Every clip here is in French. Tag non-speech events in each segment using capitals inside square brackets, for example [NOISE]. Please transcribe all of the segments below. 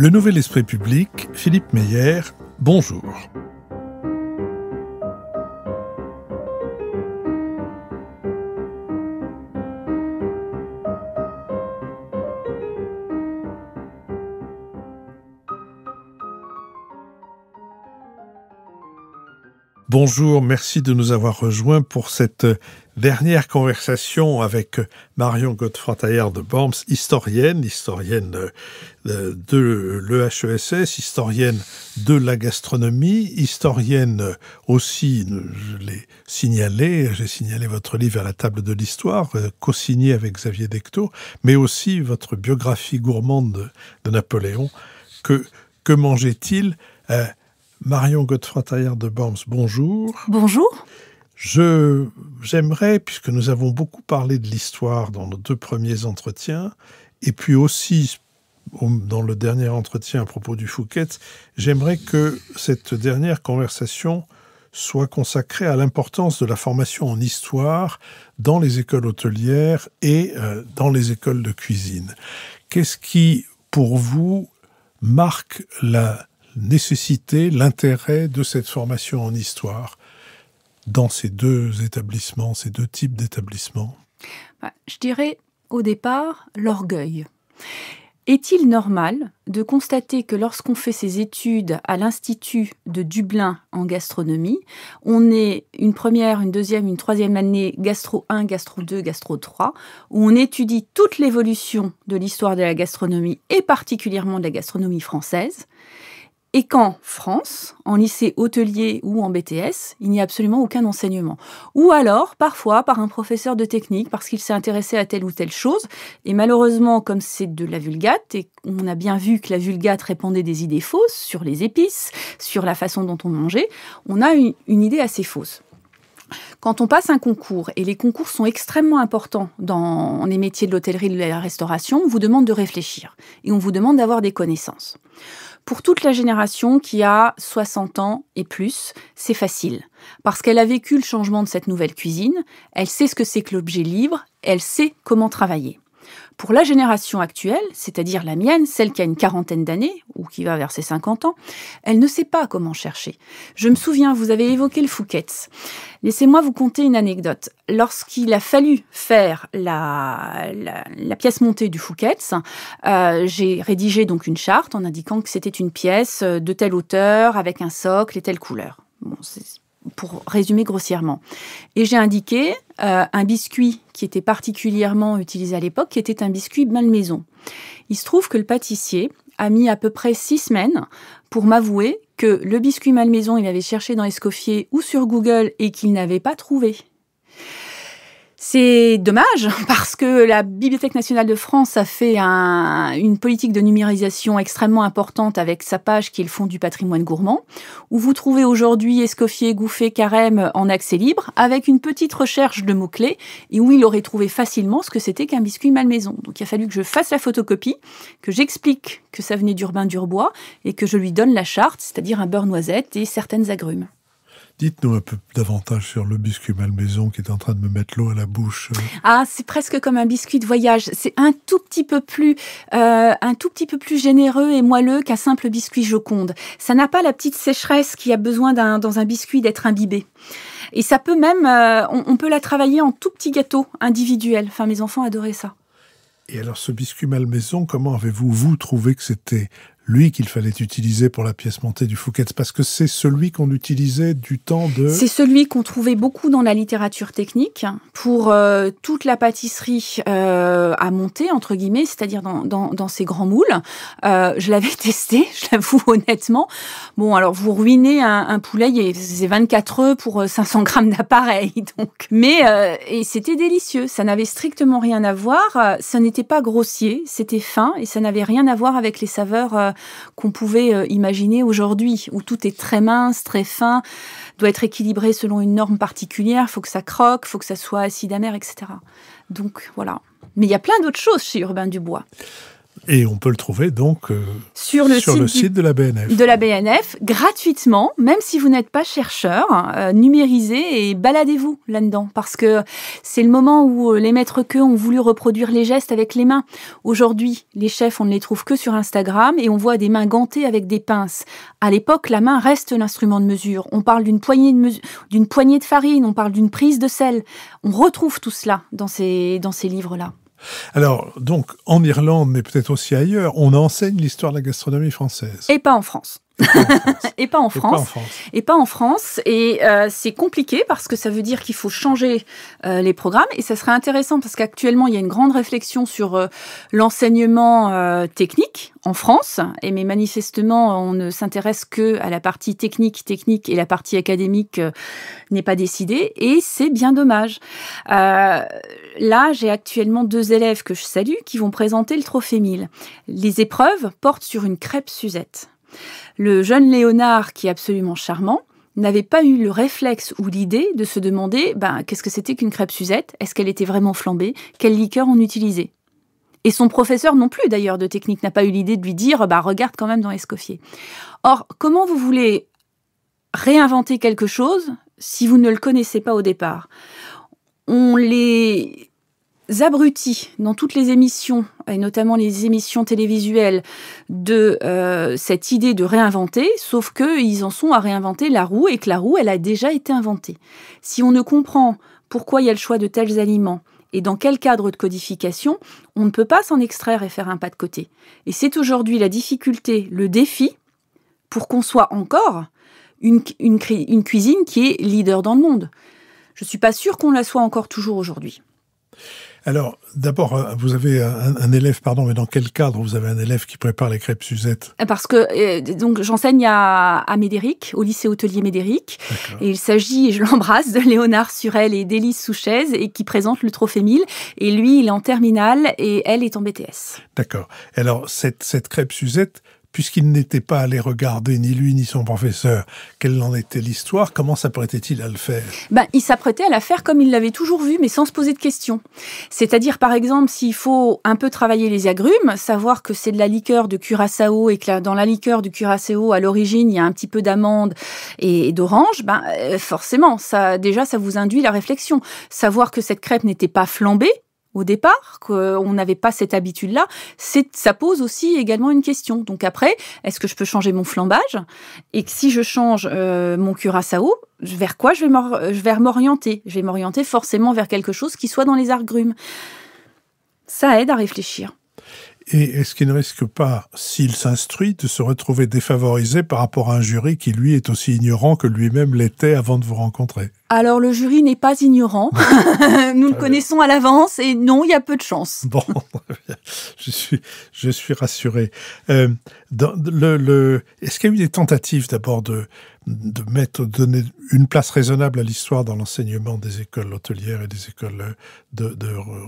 Le Nouvel Esprit Public, Philippe Meyer, bonjour. Bonjour, merci de nous avoir rejoints pour cette dernière conversation avec Marion Godefroy-Taillard de Borms, historienne, historienne de l'EHESS, historienne de la gastronomie, historienne aussi, je l'ai signalé, j'ai signalé votre livre à la table de l'histoire, co-signé avec Xavier Decto, mais aussi votre biographie gourmande de Napoléon. Que, que mangeait-il euh, Marion Godefroy-Taillard de Borms, bonjour. Bonjour. Je, j'aimerais, puisque nous avons beaucoup parlé de l'histoire dans nos deux premiers entretiens, et puis aussi dans le dernier entretien à propos du Fouquet, j'aimerais que cette dernière conversation soit consacrée à l'importance de la formation en histoire dans les écoles hôtelières et euh, dans les écoles de cuisine. Qu'est-ce qui, pour vous, marque la nécessité, l'intérêt de cette formation en histoire dans ces deux établissements, ces deux types d'établissements bah, Je dirais au départ l'orgueil. Est-il normal de constater que lorsqu'on fait ses études à l'Institut de Dublin en gastronomie, on est une première, une deuxième, une troisième année gastro 1, gastro 2, gastro 3, où on étudie toute l'évolution de l'histoire de la gastronomie et particulièrement de la gastronomie française et qu'en France, en lycée hôtelier ou en BTS, il n'y a absolument aucun enseignement. Ou alors, parfois, par un professeur de technique, parce qu'il s'est intéressé à telle ou telle chose. Et malheureusement, comme c'est de la vulgate, et on a bien vu que la vulgate répandait des idées fausses sur les épices, sur la façon dont on mangeait, on a une, une idée assez fausse. Quand on passe un concours, et les concours sont extrêmement importants dans les métiers de l'hôtellerie et de la restauration, on vous demande de réfléchir et on vous demande d'avoir des connaissances. Pour toute la génération qui a 60 ans et plus, c'est facile. Parce qu'elle a vécu le changement de cette nouvelle cuisine, elle sait ce que c'est que l'objet libre, elle sait comment travailler. Pour la génération actuelle, c'est-à-dire la mienne, celle qui a une quarantaine d'années, ou qui va vers ses 50 ans, elle ne sait pas comment chercher. Je me souviens, vous avez évoqué le Fouquet's. Laissez-moi vous conter une anecdote. Lorsqu'il a fallu faire la, pièce montée du Fouquet's, euh, j'ai rédigé donc une charte en indiquant que c'était une pièce euh, de telle hauteur, avec un socle et telle couleur. Bon, pour résumer grossièrement. Et j'ai indiqué euh, un biscuit qui était particulièrement utilisé à l'époque, qui était un biscuit malmaison. Il se trouve que le pâtissier a mis à peu près six semaines pour m'avouer que le biscuit malmaison, il avait cherché dans Escoffier ou sur Google et qu'il n'avait pas trouvé. C'est dommage [LAUGHS] parce que la Bibliothèque nationale de France a fait une politique de numérisation extrêmement importante avec sa page qui est le du patrimoine gourmand, où vous trouvez aujourd'hui Escoffier, Gouffet, Carême en accès libre, avec une petite recherche de mots-clés et où il aurait trouvé facilement ce que c'était qu'un biscuit malmaison. Donc il a fallu que je fasse la photocopie, que j'explique que ça venait d'Urbain Durbois et que je lui donne la charte, c'est-à-dire un beurre noisette et certaines agrumes. Dites-nous un peu davantage sur le biscuit Malmaison qui est en train de me mettre l'eau à la bouche. Ah, c'est presque comme un biscuit de voyage. C'est un tout petit peu plus, euh, un tout petit peu plus généreux et moelleux qu'un simple biscuit Joconde. Ça n'a pas la petite sécheresse qui a besoin dans un biscuit d'être imbibé. Et ça peut même, euh, on, peut la travailler en tout petit gâteau individuel. Enfin, mes enfants adoraient ça. Et alors, ce biscuit Malmaison, comment avez-vous, vous, trouvé que c'était lui qu'il fallait utiliser pour la pièce montée du Fouquet, parce que c'est celui qu'on utilisait du temps de... C'est celui qu'on trouvait beaucoup dans la littérature technique, pour euh, toute la pâtisserie euh, à monter, entre guillemets, c'est-à-dire dans, dans, dans, ces grands moules. Euh, je l'avais [LAUGHS] testé, je l'avoue honnêtement. Bon, alors vous ruinez un, un poulet, c'est 24 œufs pour 500 euh, grammes d'appareil, [LAUGHS] donc. Mais et c'était délicieux, ça n'avait strictement rien à voir, ça n'était pas grossier, c'était fin, et ça n'avait rien à voir avec les saveurs qu'on pouvait euh, imaginer aujourd'hui, où tout est très mince, très fin, doit être équilibré selon une norme particulière, faut que ça croque, faut que ça soit acide amer, etc. Donc voilà. Mais il y a plein d'autres choses chez Urbain Dubois. Et on peut le trouver donc euh, sur, le, site, de la BNF. De la BNF, gratuitement, même si vous n'êtes pas chercheur, euh, numérisez et baladez-vous là-dedans. Parce que c'est le moment où euh, les maîtres qu'eux ont voulu reproduire les gestes avec les mains. Aujourd'hui, les chefs, on ne les trouve que sur Instagram et on voit des mains gantées avec des pinces. À l'époque, la main reste l'instrument de mesure. On parle d'une poignée, de farine, on parle d'une prise de sel. On retrouve tout cela dans ces livres-là. Alors, donc, en Irlande, mais peut-être aussi ailleurs, on enseigne l'histoire de la gastronomie française. Et pas en France. [LAUGHS] et pas en France. Et pas en France. Et euh, c'est compliqué parce que ça veut dire qu'il faut changer euh, les programmes. Et ça serait intéressant parce qu'actuellement, il y a une grande réflexion sur euh, l'enseignement technique en France. Et mais manifestement, on ne s'intéresse que à la partie technique, technique et la partie académique n'est pas décidée. Et c'est bien dommage. là, j'ai actuellement deux élèves que je salue qui vont présenter le Trophée 1000. Les épreuves portent sur une crêpe Suzette. Le jeune Léonard, qui est absolument charmant, n'avait pas eu le réflexe ou l'idée de se demander ben, qu'est-ce que c'était qu'une crêpe Suzette Est-ce qu'elle était vraiment flambée Quel liqueur on utilisait et son professeur non plus, d'ailleurs, de technique, n'a pas eu l'idée de lui dire bah, regarde quand même dans l'escoffier. Or, comment vous voulez réinventer quelque chose si vous ne le connaissez pas au départ on les abrutis dans toutes les émissions, et notamment les émissions télévisuelles, de euh, cette idée de réinventer, sauf qu'ils en sont à réinventer la roue et que la roue, elle a déjà été inventée. Si on ne comprend pourquoi il y a le choix de tels aliments, et dans quel cadre de codification, on ne peut pas s'en extraire et faire un pas de côté. Et c'est aujourd'hui la difficulté, le défi, pour qu'on soit encore une, une, cuisine qui est leader dans le monde. Je ne suis pas sûre qu'on la soit encore toujours aujourd'hui. Alors, d'abord, euh, vous avez un, élève, pardon, mais dans quel cadre vous avez un élève qui prépare les crêpes Suzette Parce que euh, donc j'enseigne à, Médéric, au lycée hôtelier Médéric, et il s'agit, je l'embrasse, de Léonard Surel et d'Élise Souchez, et qui présente le trophée 1000. Et lui, il est en terminale et elle est en BTS. D'accord. Alors, cette crêpe Suzette, puisqu'il n'était pas allé regarder ni lui ni son professeur quelle en était l'histoire, comment s'apprêtait-il à le faire ben, Il s'apprêtait à la faire comme il l'avait toujours vu, mais sans se poser de questions. C'est-à-dire, par exemple, s'il faut un peu travailler les agrumes, savoir que c'est de la liqueur de curaçao et que dans la liqueur du curaçao, à l'origine, il y a un petit peu d'amande et d'orange, ben, euh, forcément, ça, déjà, ça vous induit la réflexion. Savoir que cette crêpe n'était pas flambée, au départ, qu'on n'avait pas cette habitude-là, ça pose aussi également une question. Donc après, est-ce que je peux changer mon flambage Et que si je change euh, mon curaçao, vers quoi je vais m'orienter Je vais m'orienter forcément vers quelque chose qui soit dans les argrumes. Ça aide à réfléchir. Et est-ce qu'il ne risque pas, s'il s'instruit, de se retrouver défavorisé par rapport à un jury qui, lui, est aussi ignorant que lui-même l'était avant de vous rencontrer alors le jury n'est pas ignorant. [LAUGHS] Nous le ah, connaissons à l'avance et non, il y a peu de chance. Bon, [LAUGHS] je suis, je suis rassuré. Euh, le, Est-ce qu'il y a eu des tentatives d'abord de, de mettre, donner une place raisonnable à l'histoire dans l'enseignement des écoles hôtelières et des écoles de,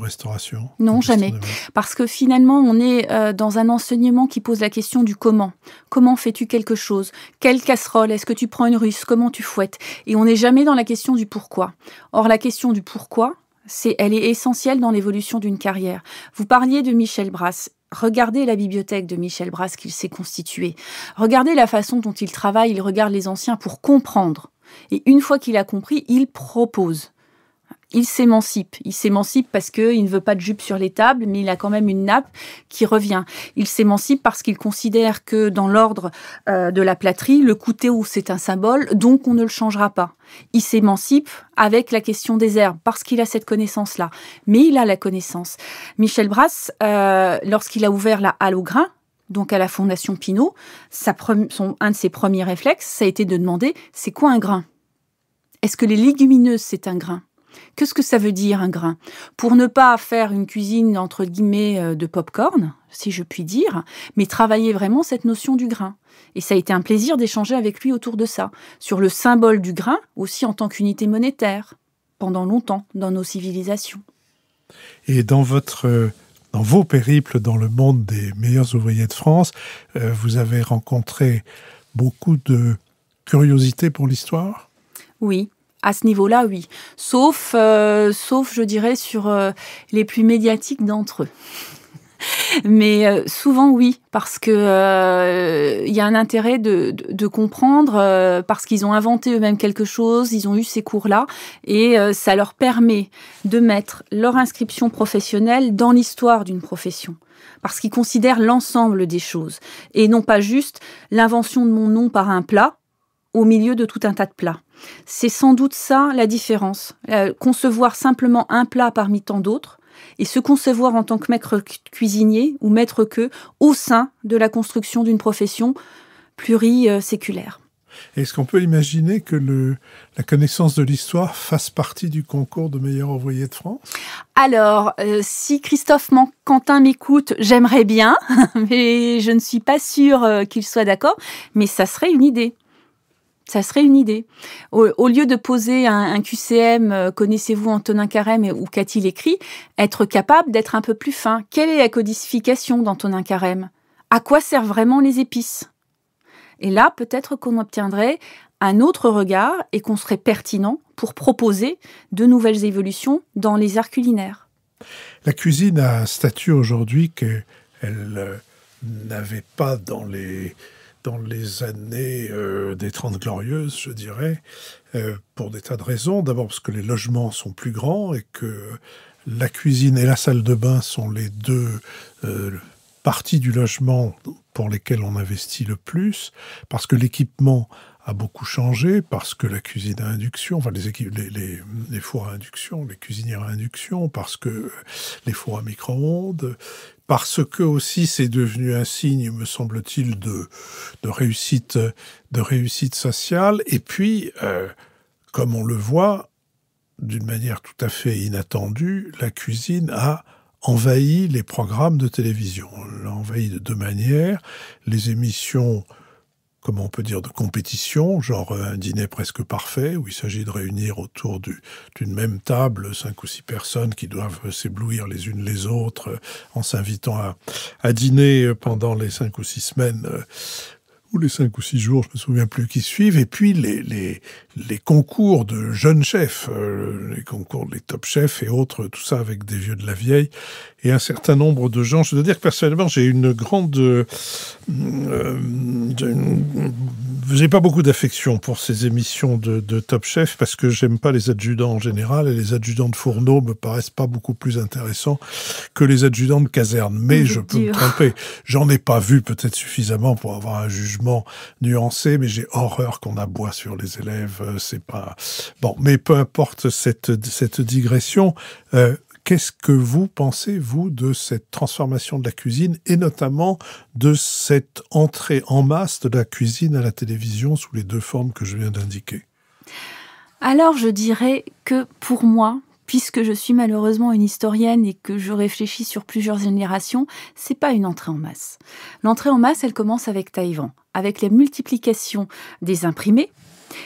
restauration Non, jamais. Parce que finalement, on est euh, dans un enseignement qui pose la question du comment. Comment fais-tu quelque chose Quelle casserole Est-ce que tu prends une russe Comment tu fouettes Et on n'est jamais dans la question du pourquoi. Or, la question du pourquoi, c'est, elle est essentielle dans l'évolution d'une carrière. Vous parliez de Michel Brass. Regardez la bibliothèque de Michel Brass qu'il s'est constituée. Regardez la façon dont il travaille, il regarde les anciens pour comprendre. Et une fois qu'il a compris, il propose il s'émancipe. Il s'émancipe parce qu'il ne veut pas de jupe sur les tables, mais il a quand même une nappe qui revient. Il s'émancipe parce qu'il considère que dans l'ordre euh, de la platerie le couteau, c'est un symbole, donc on ne le changera pas. Il s'émancipe avec la question des herbes, parce qu'il a cette connaissance-là. Mais il a la connaissance. Michel Brasse, euh, lorsqu'il a ouvert la halle au grain, donc à la Fondation Pinault, sa un de ses premiers réflexes, ça a été de demander, c'est quoi un grain Est-ce que les légumineuses, c'est un grain Qu'est-ce que ça veut dire un grain Pour ne pas faire une cuisine entre guillemets euh, de pop-corn, si je puis dire, mais travailler vraiment cette notion du grain. Et ça a été un plaisir d'échanger avec lui autour de ça, sur le symbole du grain aussi en tant qu'unité monétaire, pendant longtemps dans nos civilisations. Et dans votre euh, dans vos périples dans le monde des meilleurs ouvriers de France, euh, vous avez rencontré beaucoup de curiosité pour l'histoire Oui, à ce niveau-là, oui. Sauf, euh, sauf, je dirais, sur euh, les plus médiatiques d'entre eux. [LAUGHS] Mais euh, souvent, oui, parce que il y a un intérêt de comprendre, parce qu'ils ont inventé eux-mêmes quelque chose, ils ont eu ces cours-là, et ça leur permet de mettre leur inscription professionnelle dans l'histoire d'une profession parce qu'ils considèrent l'ensemble des choses et non pas juste l'invention de mon nom par un plat au milieu de tout un tas de plats. C'est sans doute ça la différence. Euh, concevoir simplement un plat parmi tant d'autres et se concevoir en tant que maître cuisinier ou maître queue au sein de la construction d'une profession pluriséculaire. Est-ce qu'on peut imaginer que la connaissance de l'histoire fasse partie du concours de meilleurs ouvriers de France Alors, euh, si Christophe Quentin m'écoute, j'aimerais bien, [LAUGHS] mais je ne suis pas sûre euh, qu'il soit d'accord, mais ça serait une idée. Ça serait une idée. Au, lieu de poser un, QCM, euh, connaissez-vous Antonin Carême ou qu'a-t-il écrit, être capable d'être un peu plus fin. Quelle est la codification d'Antonin Carême À quoi servent vraiment les épices Et là, peut-être qu'on obtiendrait un autre regard et qu'on serait pertinent pour proposer de nouvelles évolutions dans les arts culinaires. La cuisine a un statut aujourd'hui qu'elle euh, n'avait pas dans les dans les années euh, des Trente Glorieuses, je dirais, euh, pour des tas de raisons. D'abord parce que les logements sont plus grands et que la cuisine et la salle de bain sont les deux euh, parties du logement pour lesquelles on investit le plus, parce que l'équipement a beaucoup changé, parce que la cuisine à induction, enfin les fours à induction, les cuisinières à induction, parce que les fours à micro-ondes, parce que aussi c'est devenu un signe, me semble-t-il, de, réussite, sociale. Et puis, euh, comme on le voit, d'une manière tout à fait inattendue, la cuisine a envahi les programmes de télévision. Elle envahi de deux manières. Les émissions comment on peut dire, de compétition, genre euh, un dîner presque parfait, où il s'agit de réunir autour d'une même table cinq ou six personnes qui doivent euh, s'éblouir les unes les autres euh, en s'invitant à, dîner pendant les cinq ou six semaines ou les cinq ou six jours, je me souviens plus, qui suivent, et puis les, les, les concours de jeunes chefs, euh, les concours des top chefs et autres, tout ça avec des vieux de la vieille, et un certain nombre de gens. Je dois dire que personnellement, j'ai une grande... Euh, euh n'ai pas beaucoup d'affection pour ces émissions de, de top chef, parce que j'aime pas les adjudants en général, et les adjudants de fourneau me paraissent pas beaucoup plus intéressants que les adjudants de caserne. Mais je peux me tromper. J'en ai pas vu peut-être suffisamment pour avoir un jugement nuancé, mais j'ai horreur qu'on aboie sur les élèves. Euh, c'est pas bon, mais peu importe cette, digression. Euh, qu'est-ce que vous pensez, vous, de cette transformation de la cuisine et notamment de cette entrée en masse de la cuisine à la télévision sous les deux formes que je viens d'indiquer Alors, je dirais que pour moi, puisque je suis malheureusement une historienne et que je réfléchis sur plusieurs générations, c'est pas une entrée en masse. L'entrée en masse, elle commence avec Taïwan, avec la multiplication des imprimés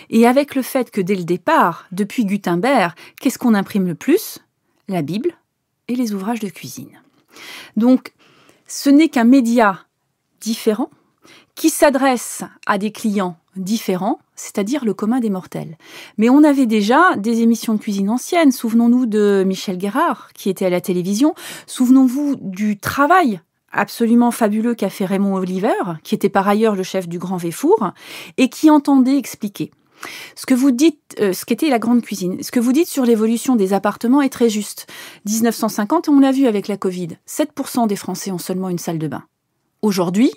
et avec le fait que dès le départ, depuis Gutenberg, qu'est-ce qu'on imprime le plus La Bible et les ouvrages de cuisine. Donc, ce n'est qu'un média différent qui s'adresse à des clients différents c'est-à-dire le commun des mortels. Mais on avait déjà des émissions de cuisine anciennes. Souvenons-nous de Michel Guérard, qui était à la télévision. Souvenons-vous du travail absolument fabuleux qu'a fait Raymond Oliver, qui était par ailleurs le chef du Grand Véfour, et qui entendait expliquer. Ce que vous dites, euh, ce qu'était la grande cuisine, ce que vous dites sur l'évolution des appartements est très juste. 1950, on l'a vu avec la Covid, 7% des Français ont seulement une salle de bain. Aujourd'hui,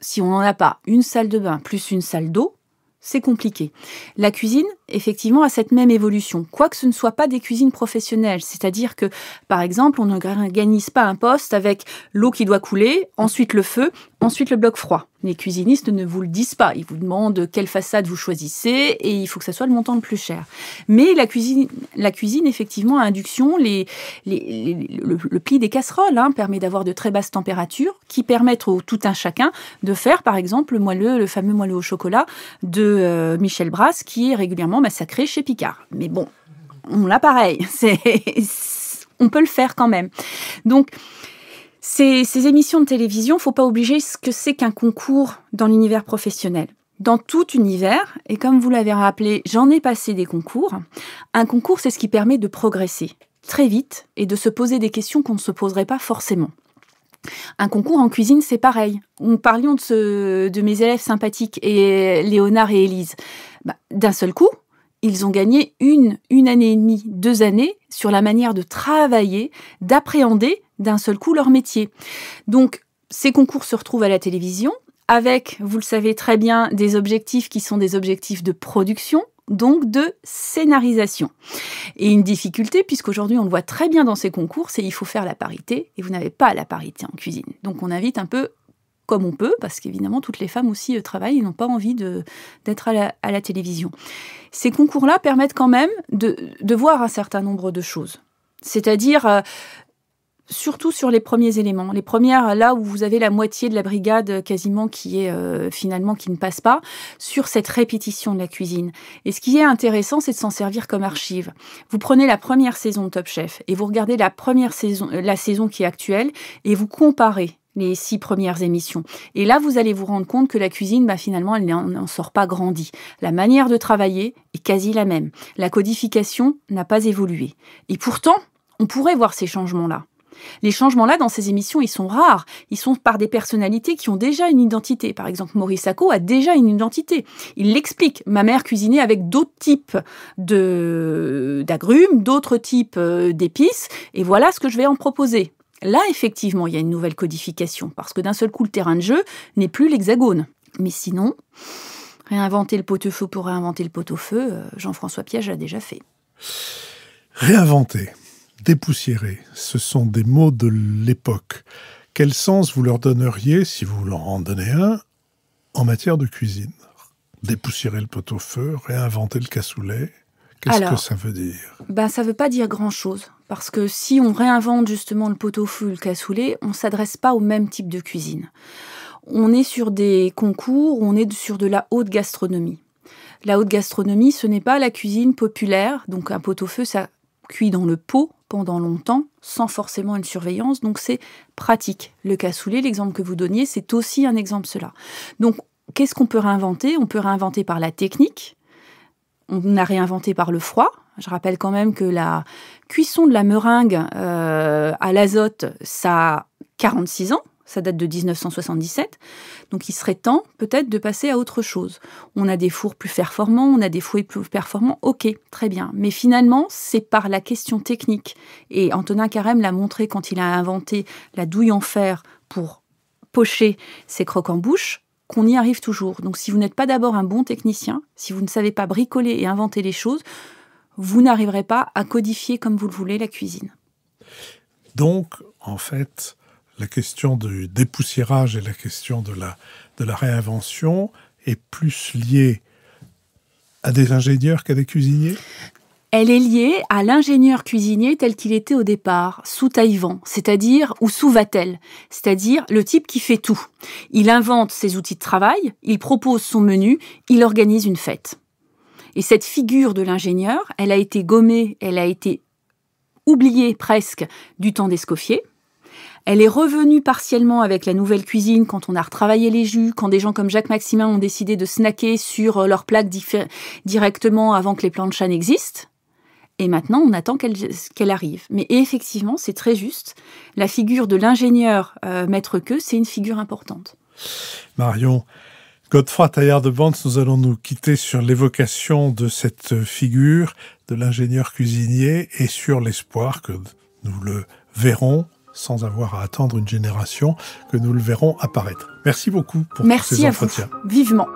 si on n'en a pas une salle de bain plus une salle d'eau, c'est compliqué. La cuisine, effectivement, a cette même évolution, quoique ce ne soit pas des cuisines professionnelles. C'est-à-dire que, par exemple, on ne gagne pas un poste avec l'eau qui doit couler, ensuite le feu, Ensuite, le bloc froid. Les cuisinistes ne vous le disent pas. Ils vous demandent quelle façade vous choisissez et il faut que ça soit le montant le plus cher. Mais la cuisine, la cuisine effectivement, à induction, le, pli des casseroles hein, permet d'avoir de très basses températures qui permettent au tout un chacun de faire, par exemple, le moelleux, fameux moelleux au chocolat de euh, Michel Brass qui est régulièrement massacré chez Picard. Mais bon, on l'a pareil. [LAUGHS] on peut le faire quand même. Donc, ces, émissions de télévision, faut pas obliger ce que c'est qu'un concours dans l'univers professionnel dans tout univers, et comme vous l'avez rappelé, j'en ai passé des concours. Un concours, c'est ce qui permet de progresser très vite et de se poser des questions qu'on ne se poserait pas forcément. Un concours en cuisine, c'est pareil. Nous parlions de, mes élèves sympathiques, et Léonard et Élise. Bah, d'un seul coup, ils ont gagné une, une année et demie, deux années sur la manière de travailler, d'appréhender d'un seul coup leur métier. Donc, ces concours se retrouvent à la télévision avec, vous le savez très bien, des objectifs qui sont des objectifs de production, donc de scénarisation. Et une difficulté, puisqu'aujourd'hui on le voit très bien dans ces concours, c'est qu'il faut faire la parité, et vous n'avez pas la parité en cuisine. Donc on invite un peu comme on peut, parce qu'évidemment toutes les femmes aussi euh, travaillent, et n'ont pas envie d'être à, la, télévision. Ces concours-là permettent quand même de, voir un certain nombre de choses. C'est-à-dire, euh, surtout sur les premiers éléments, les premières là où vous avez la moitié de la brigade euh, quasiment qui est euh, finalement qui ne passe pas sur cette répétition de la cuisine. Et ce qui est intéressant, c'est de s'en servir comme archive. Vous prenez la première saison de Top Chef et vous regardez la première saison, euh, la saison qui est actuelle et vous comparez les six premières émissions. Et là, vous allez vous rendre compte que la cuisine, bah, finalement, elle n'en sort pas grandi. La manière de travailler est quasi la même. La codification n'a pas évolué. Et pourtant, on pourrait voir ces changements-là. Les changements-là dans ces émissions, ils sont rares. Ils sont par des personnalités qui ont déjà une identité. Par exemple, Maurice Sacco a déjà une identité. Il l'explique. Ma mère cuisinait avec d'autres types d'agrumes, d'autres types euh, d'épices, et voilà ce que je vais en proposer. Là, effectivement, il y a une nouvelle codification, parce que d'un seul coup, le terrain de jeu n'est plus l'hexagone. Mais sinon, réinventer le pot-au-feu pour réinventer le pot-au-feu, euh, Jean-François Piège l'a déjà fait. Réinventer. Dépoussiérer, ce sont des mots de l'époque. Quel sens vous leur donneriez, si vous leur en donnez un, en matière de cuisine Dépoussiérer le pot-au-feu, réinventer le cassoulet, qu'est-ce que ça veut dire ben, Ça ne veut pas dire grand-chose, parce que si on réinvente justement le pot-au-feu, le cassoulet, on ne s'adresse pas au même type de cuisine. On est sur des concours, on est sur de la haute gastronomie. La haute gastronomie, ce n'est pas la cuisine populaire, donc un pot-au-feu, ça cuit dans le pot, pendant longtemps sans forcément une surveillance. Donc c'est pratique. Le cassoulet, l'exemple que vous donniez, c'est aussi un exemple cela. Donc qu'est-ce qu'on peut réinventer On peut réinventer par la technique. On a réinventé par le froid. Je rappelle quand même que la cuisson de la meringue euh, à l'azote, ça a 46 ans ça date de 1977. Donc il serait temps peut-être de passer à autre chose. On a des fours plus performants, on a des fouets plus performants, ok, très bien. Mais finalement, c'est par la question technique, et Antonin Carême l'a montré quand il a inventé la douille en fer pour pocher ses crocs en bouche, qu'on y arrive toujours. Donc si vous n'êtes pas d'abord un bon technicien, si vous ne savez pas bricoler et inventer les choses, vous n'arriverez pas à codifier comme vous le voulez la cuisine. Donc, en fait, la question du dépoussiérage et la question de la, réinvention est plus liée à des ingénieurs qu'à des cuisiniers elle est liée à l'ingénieur cuisinier tel qu'il était au départ, sous Taïvan, c'est-à-dire, ou sous Vatel, c'est-à-dire le type qui fait tout. Il invente ses outils de travail, il propose son menu, il organise une fête. Et cette figure de l'ingénieur, elle a été gommée, elle a été oubliée presque du temps d'Escoffier, elle est revenue partiellement avec la nouvelle cuisine quand on a retravaillé les jus, quand des gens comme Jacques Maximin ont décidé de snacker sur euh, leur plaques directement avant que les plans de châne existent. Et maintenant, on attend qu'elle arrive. Mais effectivement, c'est très juste. La figure de l'ingénieur euh, maître que, c'est une figure importante. Marion, Godefroy Taillard de Vance, nous allons nous quitter sur l'évocation de cette figure de l'ingénieur cuisinier et sur l'espoir que nous le verrons sans avoir à attendre une génération que nous le verrons apparaître. Merci beaucoup pour Merci ces entretiens. À vous, vivement.